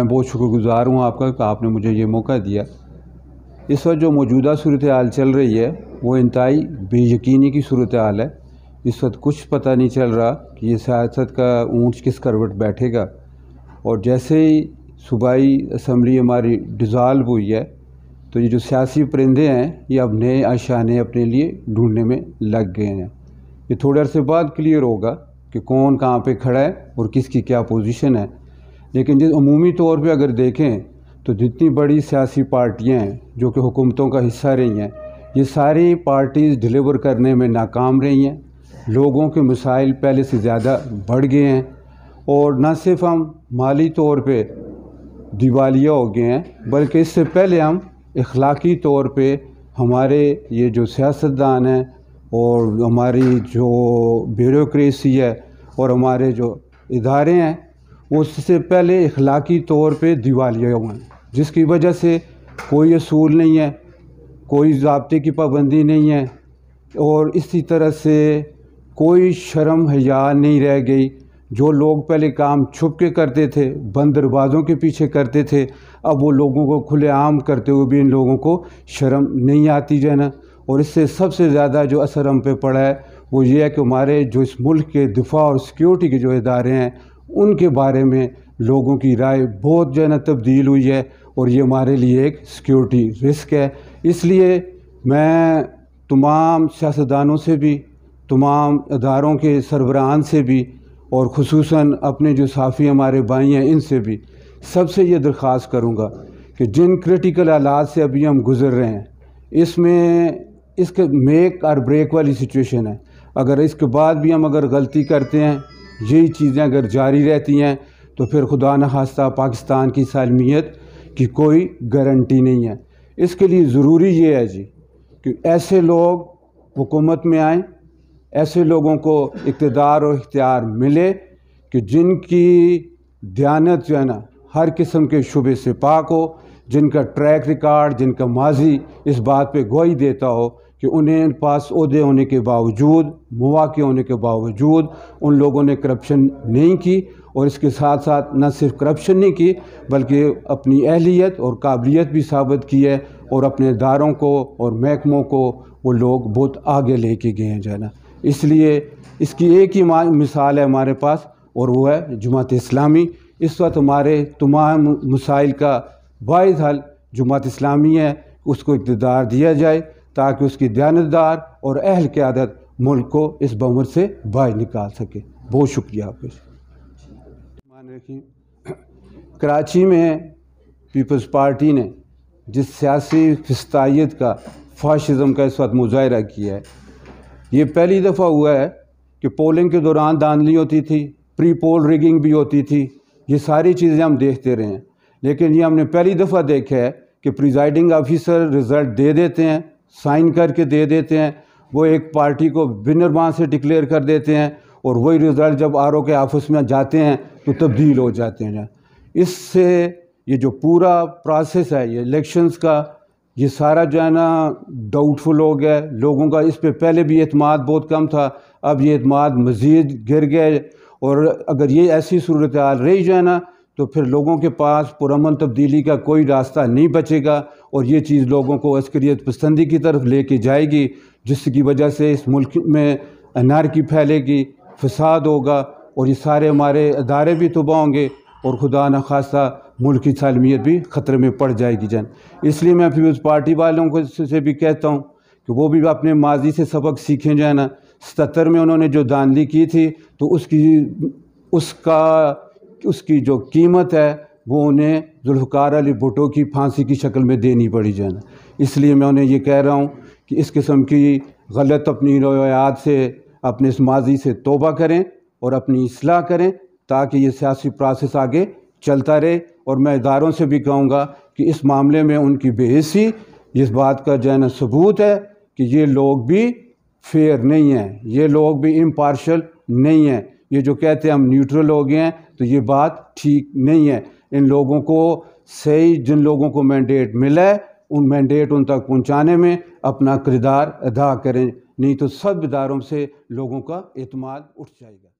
मैं बहुत शुक्रगुज़ार हूँ आपका कि आपने मुझे ये मौका दिया इस वक्त जो मौजूदा सूरत हाल चल रही है वो इंतई बेयकीनी की सूरत हाल है इस वक्त कुछ पता नहीं चल रहा कि ये सियासत का ऊँच किस करवट बैठेगा और जैसे ही सूबाई असम्बली हमारी डिज़ाल्व हुई है तो ये जो सियासी परिंदे हैं ये अब नए आशाने अपने लिए ढूंढने में लग गए हैं ये थोड़े अरसे बाद क्लियर होगा कि कौन कहाँ पे खड़ा है और किसकी क्या पोजीशन है लेकिन जिस अमूमी तौर पर अगर देखें तो जितनी बड़ी सियासी पार्टियाँ जो कि हुकूमतों का हिस्सा रही हैं ये सारी पार्टीज़ डिलीवर करने में नाकाम रही हैं लोगों के मसाइल पहले से ज़्यादा बढ़ गए हैं और न सिर्फ हम माली तौर पर दिवालिया हो गए हैं बल्कि इससे पहले हम इखलाकी तौर पर हमारे ये जो सियासतदान हैं और हमारी जो ब्यूरोसी है और हमारे जो इदारे हैं उससे पहले इखलाकी तौर पर दिवालिया हुए हैं जिसकी वजह से कोई असूल नहीं है कोई जबते की पाबंदी नहीं है और इसी तरह से कोई शर्म हया नहीं रह गई जो लोग पहले काम छुप के करते थे बंद दरवाज़ों के पीछे करते थे अब वो लोगों को खुलेआम करते हुए भी इन लोगों को शर्म नहीं आती जो है ना और इससे सबसे ज़्यादा जो असर हम पे पड़ा है वो ये है कि हमारे जो इस मुल्क के दिफा और सिक्योरिटी के जो इदारे हैं उनके बारे में लोगों की राय बहुत जो है ना तब्दील हुई है और ये हमारे लिए एक सिक्योरिटी रिस्क है इसलिए मैं तमाम सियासतदानों से भी तमाम अदारों के सरबराहान से भी और खसूस अपने जो साफ़ी हमारे भाई हैं इनसे भी सबसे ये दरख्वास्त करूँगा कि जिन क्रिटिकल हालात से अभी हम गुज़र रहे हैं इसमें इसके मेक और ब्रेक वाली सिचुएशन है अगर इसके बाद भी हम अगर गलती करते हैं यही चीज़ें अगर जारी रहती हैं तो फिर खुदा न खास्ता पाकिस्तान की सालमियत की कोई गारंटी नहीं है इसके लिए ज़रूरी ये है जी कि ऐसे लोग हुकूमत में आएँ ऐसे लोगों को इकतदार और इख्तियार मिले कि जिनकी दयानत जो है ना हर किस्म के शुबे से पाक हो जिनका ट्रैक रिकॉर्ड जिनका माजी इस बात पे गोई देता हो कि उन्हें पास अहदे होने के बावजूद मौाक़े होने के बावजूद उन लोगों ने करप्शन नहीं की और इसके साथ साथ न सिर्फ करप्शन नहीं की बल्कि अपनी अहलीत और काबिलियत भी साबित की है और अपने इदारों को और महकमों को वो लोग बहुत आगे ले के गए हैं जाना इसलिए इसकी एक ही मिसाल है हमारे पास और वो है जमात इस्लामी इस वक्त हमारे तमाम मसाइल का बायस हल जमात इस्लामी है उसको इकतदार दिया जाए ताकि उसकी दयानतदार और अहल क्यादत मुल्क को इस बमर से बाहर निकाल सके बहुत शुक्रिया आपका मान रखी कराची में पीपल्स पार्टी ने जिस सियासी फस्तायत का फाशिज़म का इस वक्त मुजाहरा किया है ये पहली दफ़ा हुआ है कि पोलिंग के दौरान दानली होती थी प्री पोल रिगिंग भी होती थी ये सारी चीज़ें हम देखते रहे हैं लेकिन ये हमने पहली दफ़ा देखा है कि प्रिजाइडिंग ऑफिसर रिज़ल्ट दे देते हैं साइन करके दे देते हैं वो एक पार्टी को विनर वहाँ से डिक्लेयर कर देते हैं और वही रिज़ल्ट जब आर के ऑफिस में जाते हैं तो तब्दील हो जाते हैं इससे ये जो पूरा प्रोसेस है ये इलेक्शंस का ये सारा जो है ना डाउटफुल हो गया लोगों का इस पर पहले भी अतमाद बहुत कम था अब ये अतमाद मज़ीद गिर गए और अगर ये ऐसी सूरत हाल रही जो है ना तो फिर लोगों के पास पुरमन तब्दीली का कोई रास्ता नहीं बचेगा और ये चीज़ लोगों को अस्करीत पसंदी की तरफ ले कर जाएगी जिसकी वजह से इस मुल्क में अनारकी फैलेगी फसाद होगा और ये सारे हमारे अदारे भी तबाह होंगे और खुदा न खासा मुल्क की सालमियत भी ख़तरे में पड़ जाएगी जन इसलिए मैं फिर उस पार्टी वालों को से भी कहता हूँ कि वो भी अपने माजी से सबक सीखें जो है ना सतर में उन्होंने जो दानली की थी तो उसकी उसका उसकी जो कीमत है वो उन्हें जुल्फकार अली भुटो की फांसी की शक्ल में देनी पड़ी जाना इसलिए मैं उन्हें ये कह रहा हूँ कि इस किस्म की गलत अपनी रवायात से अपने इस माजी से तोबा करें और अपनी असलाह करें ताकि ये सियासी प्रोसेस आगे चलता रहे और मैं इदारों से भी कहूँगा कि इस मामले में उनकी बेहसी इस बात का जो है सबूत है कि ये लोग भी फेयर नहीं हैं ये लोग भी इम्पार्शल नहीं हैं ये जो कहते हैं हम न्यूट्रल हो गए हैं तो ये बात ठीक नहीं है इन लोगों को सही जिन लोगों को मैंडेट मिला है उन मैंडेट उन तक पहुँचाने में अपना किरदार अदा करें नहीं तो सब इदारों से लोगों का अतमाद उठ जाएगा